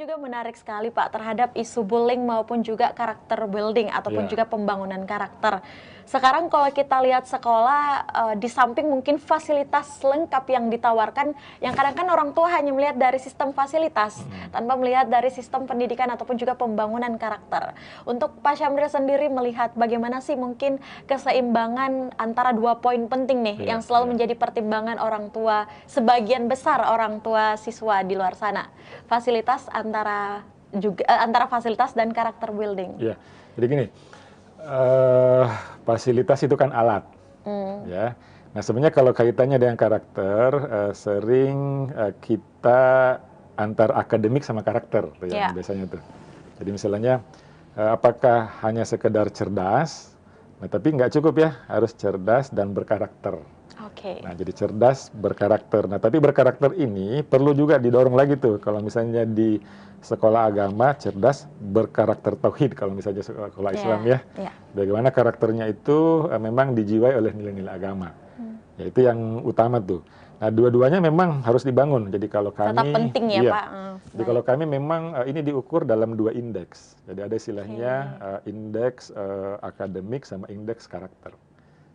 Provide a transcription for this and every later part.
juga menarik sekali Pak terhadap isu bullying maupun juga karakter building ataupun yeah. juga pembangunan karakter. Sekarang kalau kita lihat sekolah uh, di samping mungkin fasilitas lengkap yang ditawarkan yang kadang kan orang tua hanya melihat dari sistem fasilitas hmm. tanpa melihat dari sistem pendidikan ataupun juga pembangunan karakter. Untuk Pak Syamril sendiri melihat bagaimana sih mungkin keseimbangan antara dua poin penting nih yeah, yang selalu yeah. menjadi pertimbangan orang tua sebagian besar orang tua siswa di luar sana. Fasilitas antara juga eh, antara fasilitas dan karakter building. Ya, jadi gini, uh, fasilitas itu kan alat, hmm. ya. Nah sebenarnya kalau kaitannya dengan karakter, uh, sering uh, kita antar akademik sama karakter, ya yeah. biasanya tuh. Jadi misalnya, uh, apakah hanya sekedar cerdas? Nah tapi nggak cukup ya, harus cerdas dan berkarakter. Okay. Nah, jadi cerdas berkarakter. Nah, tapi berkarakter ini perlu juga didorong lagi tuh. Kalau misalnya di sekolah agama cerdas berkarakter tauhid kalau misalnya sekolah yeah. Islam ya. Yeah. Bagaimana karakternya itu uh, memang dijiwai oleh nilai-nilai agama. Hmm. Ya itu yang utama tuh. Nah, dua-duanya memang harus dibangun. Jadi kalau kami Tetap penting ya, iya. Pak. Hmm, jadi kalau kami memang uh, ini diukur dalam dua indeks. Jadi ada istilahnya okay. uh, eh, indeks uh, akademik sama indeks karakter.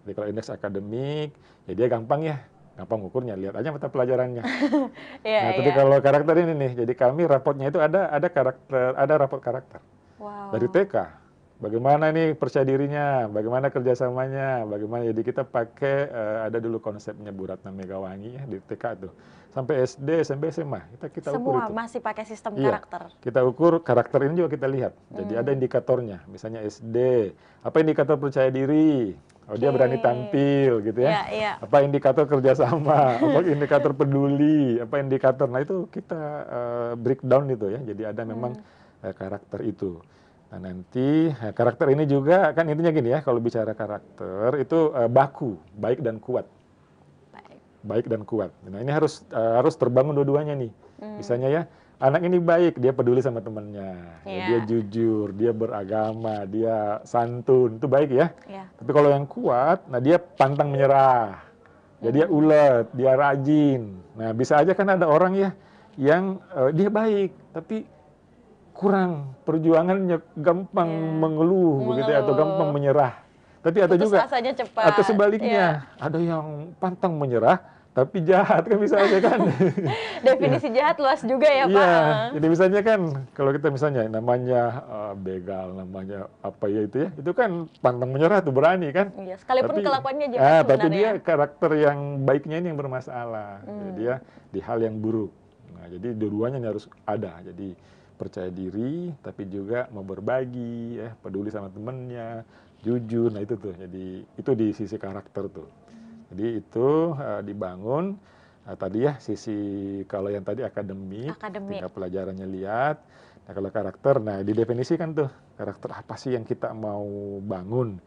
Jadi kalau indeks akademik, ya dia gampang ya, gampang ukurnya, lihat aja mata pelajarannya. yeah, nah, tapi yeah. kalau karakter ini nih, jadi kami rapotnya itu ada ada karakter, ada rapot karakter wow. dari TK Bagaimana ini percaya dirinya, bagaimana kerjasamanya, bagaimana jadi kita pakai uh, ada dulu konsepnya buratna Namega Megawangi ya di TK tuh sampai SD, SMP, SMA kita kita Semua ukur itu. masih pakai sistem iya, karakter. Kita ukur karakter ini juga kita lihat. Jadi hmm. ada indikatornya, misalnya SD apa indikator percaya diri, Oh okay. dia berani tampil gitu ya. Yeah, yeah. Apa indikator kerjasama, apa indikator peduli, apa indikator. Nah itu kita uh, breakdown itu ya. Jadi ada memang hmm. uh, karakter itu. Nah, nanti eh, karakter ini juga kan intinya gini ya, kalau bicara karakter itu uh, baku, baik dan kuat. Baik. Baik dan kuat. Nah, ini harus uh, harus terbangun dua-duanya nih. Hmm. Misalnya ya, anak ini baik, dia peduli sama temannya, yeah. dia ya. jujur, dia beragama, dia santun, itu baik ya. Yeah. Tapi kalau yang kuat, nah dia pantang menyerah. Ya, dia hmm. ulet, dia rajin. Nah, bisa aja kan ada orang ya yang uh, dia baik, tapi kurang perjuangannya gampang yeah. mengeluh, mengeluh begitu ya, atau gampang menyerah. Tapi ada juga cepat. atau sebaliknya yeah. ada yang pantang menyerah tapi jahat kan bisa aja kan. Definisi yeah. jahat luas juga ya, iya. Pak. Jadi misalnya kan kalau kita misalnya namanya uh, begal, namanya apa ya itu ya, itu kan pantang menyerah tuh berani kan. Iya, sekalipun tapi, kelakuannya jahat ah, tapi dia karakter yang baiknya ini yang bermasalah. Hmm. Jadi dia di hal yang buruk. Nah, jadi dua-duanya harus ada. Jadi percaya diri tapi juga mau berbagi ya peduli sama temennya jujur nah itu tuh jadi itu di sisi karakter tuh jadi itu uh, dibangun uh, tadi ya sisi kalau yang tadi akademik, akademik. tinggal pelajarannya lihat nah kalau karakter nah didefinisikan tuh karakter apa sih yang kita mau bangun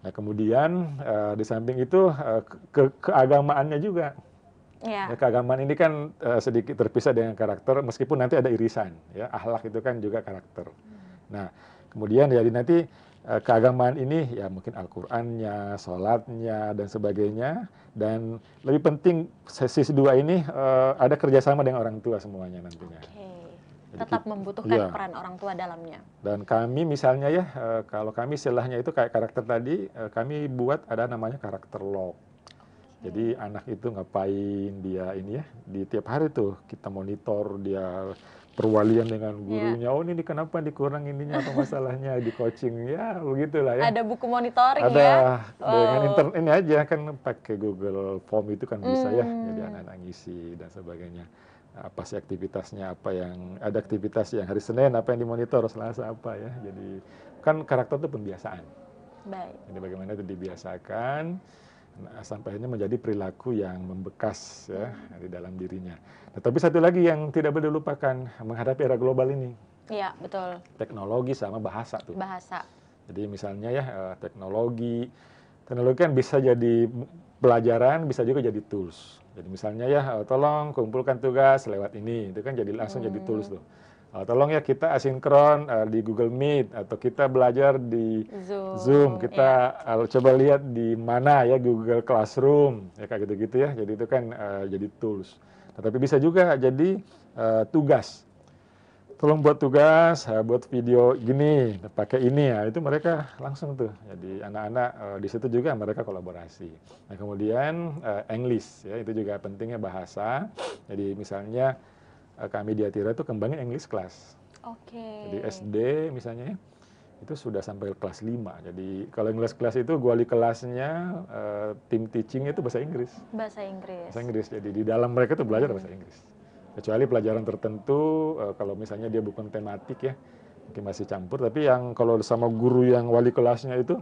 nah kemudian uh, di samping itu uh, ke keagamaannya juga Yeah. Ya, keagamaan ini kan uh, sedikit terpisah dengan karakter, meskipun nanti ada irisan. Ya, ahlak itu kan juga karakter. Hmm. Nah, kemudian ya, jadi nanti uh, keagamaan ini ya mungkin Al-Qur'annya, sholatnya dan sebagainya. Dan lebih penting sesi dua ini uh, ada kerjasama dengan orang tua semuanya nantinya. Okay. Jadi Tetap membutuhkan ya. peran orang tua dalamnya. Dan kami misalnya ya, uh, kalau kami istilahnya itu kayak karakter tadi, uh, kami buat ada namanya karakter log jadi anak itu ngapain dia ini ya di tiap hari tuh kita monitor dia perwalian dengan iya. gurunya. Yeah. Oh ini kenapa dikurang ininya atau masalahnya di coaching ya begitulah ya. Ada buku monitoring Ada, ya. Ada dengan internet ini aja kan pakai Google Form itu kan bisa mm. ya. Hmm. Jadi anak-anak ngisi dan sebagainya. Apa sih aktivitasnya? Apa yang ada aktivitas yang hari Senin apa yang dimonitor Selasa apa ya. Jadi kan karakter itu pembiasaan. Baik. Jadi bagaimana itu dibiasakan Nah, sampai akhirnya menjadi perilaku yang membekas ya di dalam dirinya. Nah, tapi satu lagi yang tidak boleh dilupakan menghadapi era global ini. Iya, betul. Teknologi sama bahasa tuh. Bahasa. Jadi misalnya ya eh, teknologi teknologi kan bisa jadi pelajaran, bisa juga jadi tools. Jadi misalnya ya eh, tolong kumpulkan tugas lewat ini, itu kan jadi langsung hmm. jadi tools tuh uh, tolong ya kita asinkron uh, di Google Meet atau kita belajar di Zoom, Zoom. Ya. kita yeah. uh, coba lihat di mana ya Google Classroom ya kayak gitu-gitu ya. Jadi itu kan uh, jadi tools. Tetapi bisa juga jadi uh, tugas. Tolong buat tugas, uh, buat video gini, pakai ini ya. Itu mereka langsung tuh. Jadi anak-anak uh, di situ juga mereka kolaborasi. Nah, kemudian uh, English ya itu juga pentingnya bahasa. Jadi misalnya Eh, kami di Atira itu kembangin English class. Oke. Okay. Jadi SD misalnya itu sudah sampai kelas 5. Jadi kalau English class itu wali kelasnya uh, tim teaching itu bahasa Inggris. Bahasa Inggris. Bahasa Inggris. Jadi di dalam mereka itu belajar bahasa hmm. Inggris. Kecuali pelajaran tertentu uh, kalau misalnya dia bukan tematik ya, mungkin masih campur tapi yang kalau sama guru yang wali kelasnya itu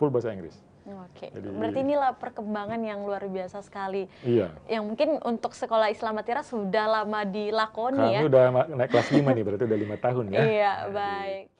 full bahasa Inggris. Oke. Jadi, Berarti inilah perkembangan yang luar biasa sekali. Iya. Yang mungkin untuk sekolah Islam Atira sudah lama dilakoni Kami ya. Kami udah naik kelas 5 nih, berarti udah lima tahun ya. Iya, baik.